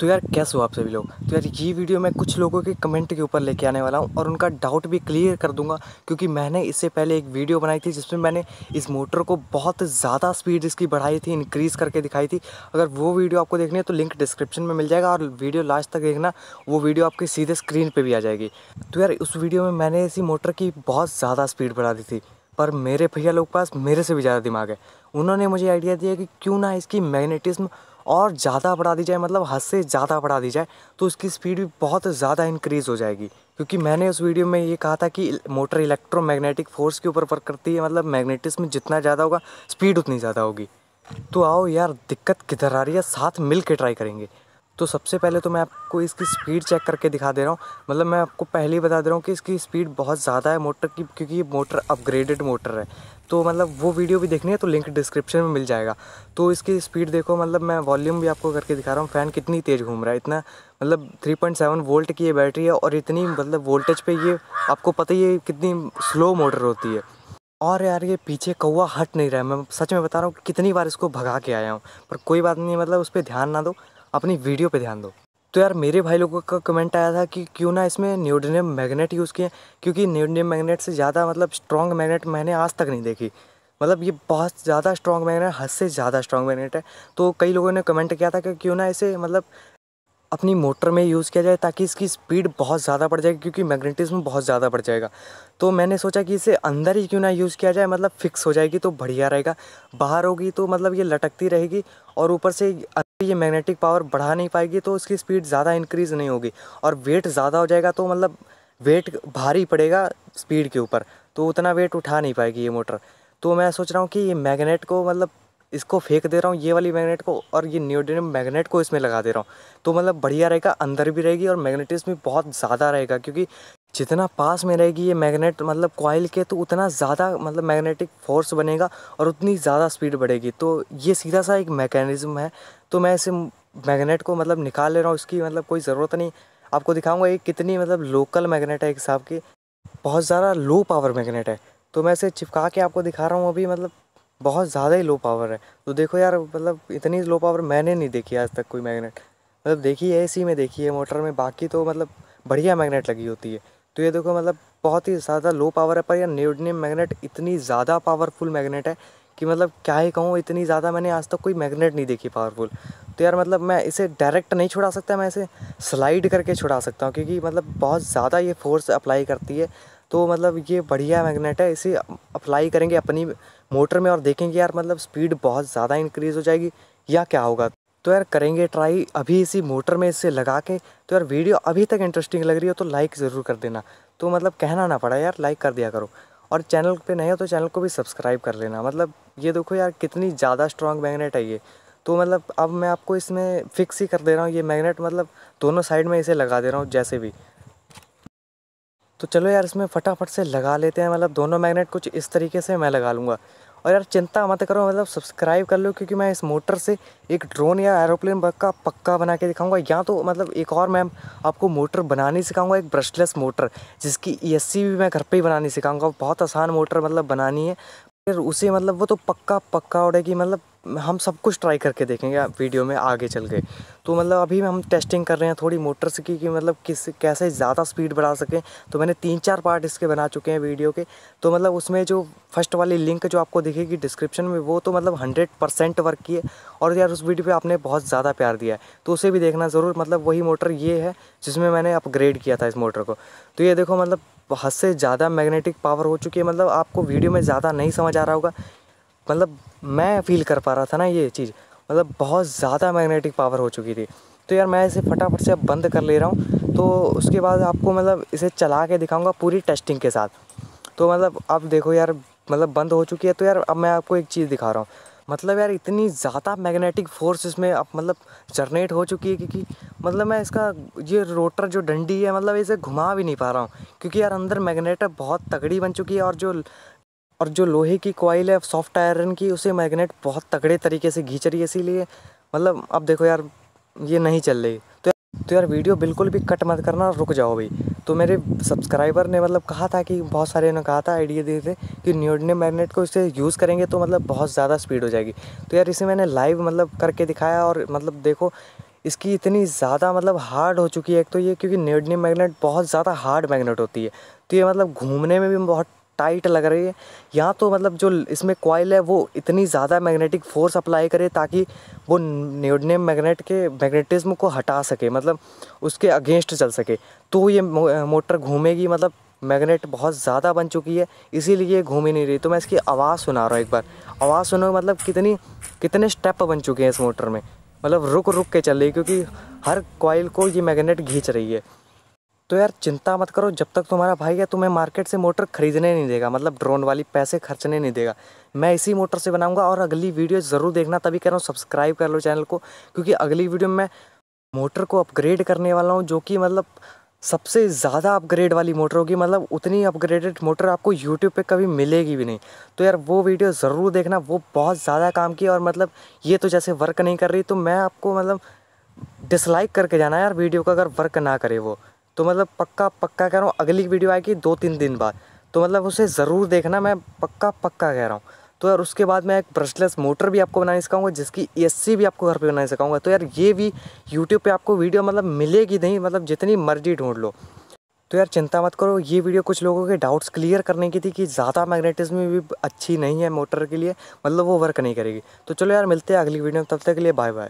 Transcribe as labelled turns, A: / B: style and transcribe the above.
A: तो यार कैसे हो आप सभी लोग तो यार ये वीडियो मैं कुछ लोगों के कमेंट के ऊपर लेके आने वाला हूँ और उनका डाउट भी क्लियर कर दूंगा क्योंकि मैंने इससे पहले एक वीडियो बनाई थी जिसमें मैंने इस मोटर को बहुत ज़्यादा स्पीड इसकी बढ़ाई थी इंक्रीज़ करके दिखाई थी अगर वो वीडियो आपको देखनी है तो लिंक डिस्क्रिप्शन में मिल जाएगा और वीडियो लास्ट तक देखना वो वीडियो आपके सीधे स्क्रीन पर भी आ जाएगी तो यार उस वीडियो में मैंने इसी मोटर की बहुत ज़्यादा स्पीड बढ़ा दी थी पर मेरे भैया लोग पास मेरे से भी ज़्यादा दिमाग है उन्होंने मुझे आइडिया दिया कि क्यों ना इसकी मैग्नेटिज्म और ज़्यादा बढ़ा दी जाए मतलब हद से ज़्यादा बढ़ा दी जाए तो उसकी स्पीड भी बहुत ज़्यादा इंक्रीज़ हो जाएगी क्योंकि मैंने उस वीडियो में ये कहा था कि मोटर इलेक्ट्रोमैग्नेटिक फोर्स के ऊपर वर्क करती है मतलब में जितना ज़्यादा होगा स्पीड उतनी ज़्यादा होगी तो आओ यार दिक्कत किधर आ रही है साथ मिल के ट्राई करेंगे तो सबसे पहले तो मैं आपको इसकी स्पीड चेक करके दिखा दे रहा हूँ मतलब मैं आपको पहले ही बता दे रहा हूँ कि इसकी स्पीड बहुत ज़्यादा है मोटर की क्योंकि ये मोटर अपग्रेडेड मोटर है तो मतलब वो वीडियो भी देखनी है तो लिंक डिस्क्रिप्शन में मिल जाएगा तो इसकी स्पीड देखो मतलब मैं वॉल्यूम भी आपको करके दिखा रहा हूँ फ़ैन कितनी तेज़ घूम रहा है इतना मतलब 3.7 वोल्ट की ये बैटरी है और इतनी मतलब वोल्टेज पे ये आपको पता ही है कितनी स्लो मोटर होती है और यार ये पीछे कौवा हट नहीं रहा है मैं सच में बता रहा हूँ कितनी बार इसको भगा के आया हूँ पर कोई बात नहीं मतलब उस पर ध्यान ना दो अपनी वीडियो पे ध्यान दो तो यार मेरे भाई लोगों का कमेंट आया था कि क्यों ना इसमें न्यूडियम मैग्नेट यूज़ किए क्योंकि न्यूडियम मैग्नेट से ज़्यादा मतलब स्ट्रॉन्ग मैग्नेट मैंने आज तक नहीं देखी मतलब ये बहुत ज़्यादा स्ट्रॉन्ग मैग्नेट हद से ज़्यादा स्ट्रॉन्ग मैग्नेट है तो कई लोगों ने कमेंट किया था कि क्यों ना इसे मतलब अपनी मोटर में यूज़ किया जाए ताकि इसकी स्पीड बहुत ज़्यादा बढ़ जाएगी क्योंकि मैग्नेटिज्म बहुत ज़्यादा बढ़ जाएगा तो मैंने सोचा कि इसे अंदर ही क्यों ना यूज़ किया जाए मतलब फ़िक्स हो जाएगी तो बढ़िया रहेगा बाहर होगी तो मतलब ये लटकती रहेगी और ऊपर से ये मैग्नेटिक पावर बढ़ा नहीं पाएगी तो उसकी स्पीड ज़्यादा इंक्रीज़ नहीं होगी और वेट ज़्यादा हो जाएगा तो मतलब वेट भारी पड़ेगा स्पीड के ऊपर तो उतना वेट उठा नहीं पाएगी ये मोटर तो मैं सोच रहा हूँ कि ये मैग्नेट को मतलब इसको फेंक दे रहा हूँ ये वाली मैग्नेट को और ये न्यूडिनियम मैग्नेट को इसमें लगा दे रहा हूँ तो मतलब बढ़िया रहेगा अंदर भी रहेगी और मैग्नेटिज्म भी बहुत ज़्यादा रहेगा क्योंकि जितना पास में रहेगी ये मैग्नेट मतलब कॉयल के तो उतना ज़्यादा मतलब मैग्नेटिक फोर्स बनेगा और उतनी ज़्यादा स्पीड बढ़ेगी तो ये सीधा सा एक मैकेनिज़्म है तो मैं इसे मैग्नेट को मतलब निकाल ले रहा हूँ इसकी मतलब कोई ज़रूरत नहीं आपको दिखाऊंगा ये कितनी मतलब लोकल मैग्नेट है एक हिसाब की बहुत ज़्यादा लो पावर मैग्नेट है तो मैं इसे चिपका के आपको दिखा रहा हूँ अभी मतलब बहुत ज़्यादा ही लो पावर है तो देखो यार मतलब इतनी लो पावर मैंने नहीं देखी आज तक कोई मैगनेट मतलब देखी है इसी में देखी है मोटर में बाकी तो मतलब बढ़िया मैगनेट लगी होती है तो ये देखो मतलब बहुत ही ज़्यादा लो पावर है पर यार न्यूडनियम मैगनेट इतनी ज़्यादा पावरफुल मैगनेट है कि मतलब क्या ही कहूँ इतनी ज़्यादा मैंने आज तक कोई मैगनेट नहीं देखी पावरफुल तो यार मतलब मैं इसे डायरेक्ट नहीं छुड़ा सकता मैं इसे स्लाइड करके छुड़ा सकता हूँ क्योंकि मतलब बहुत ज़्यादा ये फोर्स अप्लाई करती है तो मतलब ये बढ़िया मैग्नेट है इसे अप्लाई करेंगे अपनी मोटर में और देखेंगे यार मतलब स्पीड बहुत ज़्यादा इंक्रीज़ हो जाएगी या क्या होगा तो यार करेंगे ट्राई अभी इसी मोटर में इसे लगा के तो यार वीडियो अभी तक इंटरेस्टिंग लग रही हो तो लाइक ज़रूर कर देना तो मतलब कहना ना पड़ा यार लाइक कर दिया करो और चैनल पे नहीं हो तो चैनल को भी सब्सक्राइब कर लेना मतलब ये देखो यार कितनी ज़्यादा स्ट्रॉन्ग मैग्नेट है ये तो मतलब अब मैं आपको इसमें फ़िक्स ही कर दे रहा हूँ ये मैग्नेट मतलब दोनों साइड में इसे लगा दे रहा हूँ जैसे भी तो चलो यार इसमें फटाफट से लगा लेते हैं मतलब दोनों मैग्नेट कुछ इस तरीके से मैं लगा लूँगा और यार चिंता मत करो मतलब सब्सक्राइब कर लो क्योंकि मैं इस मोटर से एक ड्रोन या एरोप्लेन का पक्का बना के दिखाऊंगा या तो मतलब एक और मैम आपको मोटर बनानी सिखाऊंगा एक ब्रशलेस मोटर जिसकी ई e भी मैं घर पर ही बनानी सिखाऊँगा बहुत आसान मोटर मतलब बनानी है फिर उसे मतलब वो तो पक्का पक्का उड़ेगी मतलब हम सब कुछ ट्राई करके देखेंगे वीडियो में आगे चल के तो मतलब अभी हम टेस्टिंग कर रहे हैं थोड़ी मोटर्स की कि मतलब किस कैसे ज़्यादा स्पीड बढ़ा सकें तो मैंने तीन चार पार्ट इसके बना चुके हैं वीडियो के तो मतलब उसमें जो फर्स्ट वाली लिंक जो आपको दिखेगी डिस्क्रिप्शन में वो तो मतलब हंड्रेड परसेंट वर्क की है और यार उस वीडियो पर आपने बहुत ज़्यादा प्यार दिया है तो उसे भी देखना ज़रूर मतलब वही मोटर ये है जिसमें मैंने अपग्रेड किया था इस मोटर को तो ये देखो मतलब हद से ज़्यादा मैग्नेटिक पावर हो चुकी है मतलब आपको वीडियो में ज़्यादा नहीं समझ आ रहा होगा मतलब मैं फील कर पा रहा था ना ये चीज़ मतलब बहुत ज़्यादा मैग्नेटिक पावर हो चुकी थी तो यार मैं इसे फटाफट से अब बंद कर ले रहा हूँ तो उसके बाद आपको मतलब इसे चला के दिखाऊँगा पूरी टेस्टिंग के साथ तो मतलब अब देखो यार मतलब बंद हो चुकी है तो यार अब मैं आपको एक चीज़ दिखा रहा हूँ मतलब यार इतनी ज़्यादा मैग्नेटिक फोर्स इसमें अब मतलब जनरेट हो चुकी है क्योंकि मतलब मैं इसका ये रोटर जो डंडी है मतलब इसे घुमा भी नहीं पा रहा हूँ क्योंकि यार अंदर मैग्नेट बहुत तगड़ी बन चुकी है और जो और जो लोहे की कॉइल है सॉफ्ट आयरन की उसे मैग्नेट बहुत तगड़े तरीके से घींच रही है इसीलिए मतलब अब देखो यार ये नहीं चल रही तो यार तो यार वीडियो बिल्कुल भी कट मत करना रुक जाओ भाई तो मेरे सब्सक्राइबर ने मतलब कहा था कि बहुत सारे ने कहा था आइडिया दिए थे कि न्यूडने मैग्नेट को इसे यूज़ करेंगे तो मतलब बहुत ज़्यादा स्पीड हो जाएगी तो यार इसे मैंने लाइव मतलब करके दिखाया और मतलब देखो इसकी इतनी ज़्यादा मतलब हार्ड हो चुकी है एक तो ये क्योंकि न्यूडनियम मैग्नेट बहुत ज़्यादा हार्ड मैग्नेट होती है तो ये मतलब घूमने में भी बहुत टाइट लग रही है यहाँ तो मतलब जो इसमें कॉयल है वो इतनी ज़्यादा मैग्नेटिक फोर्स अप्लाई करे ताकि वो न्यूडनियम मैग्नेट के मैग्नेटिज्म को हटा सके मतलब उसके अगेंस्ट चल सके तो ये मोटर घूमेगी मतलब मैग्नेट बहुत ज़्यादा बन चुकी है इसीलिए घूम ही नहीं रही तो मैं इसकी आवाज़ सुना रहा हूँ एक बार आवाज़ सुनो मतलब कितनी कितने स्टेप बन चुके हैं इस मोटर में मतलब रुक रुक के चल रही है क्योंकि हर कॉयल को ये मैग्नेट घींच रही है तो यार चिंता मत करो जब तक तुम्हारा भाई है तुम्हें मार्केट से मोटर खरीदने नहीं देगा मतलब ड्रोन वाली पैसे खर्चने नहीं देगा मैं इसी मोटर से बनाऊंगा और अगली वीडियो ज़रूर देखना तभी कह रहा हूँ सब्सक्राइब कर लो चैनल को क्योंकि अगली वीडियो में मैं मोटर को अपग्रेड करने वाला हूँ जो कि मतलब सबसे ज़्यादा अपग्रेड वाली मोटर होगी मतलब उतनी अपग्रेडेड मोटर आपको यूट्यूब पे कभी मिलेगी भी नहीं तो यार वो वीडियो ज़रूर देखना वो बहुत ज़्यादा काम की और मतलब ये तो जैसे वर्क नहीं कर रही तो मैं आपको मतलब डिसलाइक करके जाना यार वीडियो का अगर वर्क ना करे वो तो मतलब पक्का पक्का कह रहा हूँ अगली वीडियो आएगी दो तीन दिन बाद तो मतलब उसे ज़रूर देखना मैं पक्का पक्का कह रहा हूँ तो यार उसके बाद मैं एक ब्रशलेस मोटर भी आपको बनाने सिखाऊंगा जिसकी ई e भी आपको घर पे बनाने सिखाऊंगा तो यार ये भी यूट्यूब पे आपको वीडियो मतलब मिलेगी नहीं मतलब जितनी मर्जी ढूंढ लो तो यार चिंता मत करो ये वीडियो कुछ लोगों के डाउट्स क्लियर करने की थी कि ज़्यादा मैग्नेटिज्म भी अच्छी नहीं है मोटर के लिए मतलब वो वर्क नहीं करेगी तो चलो यार मिलते हैं अगली वीडियो में तब तक के लिए बाय बाय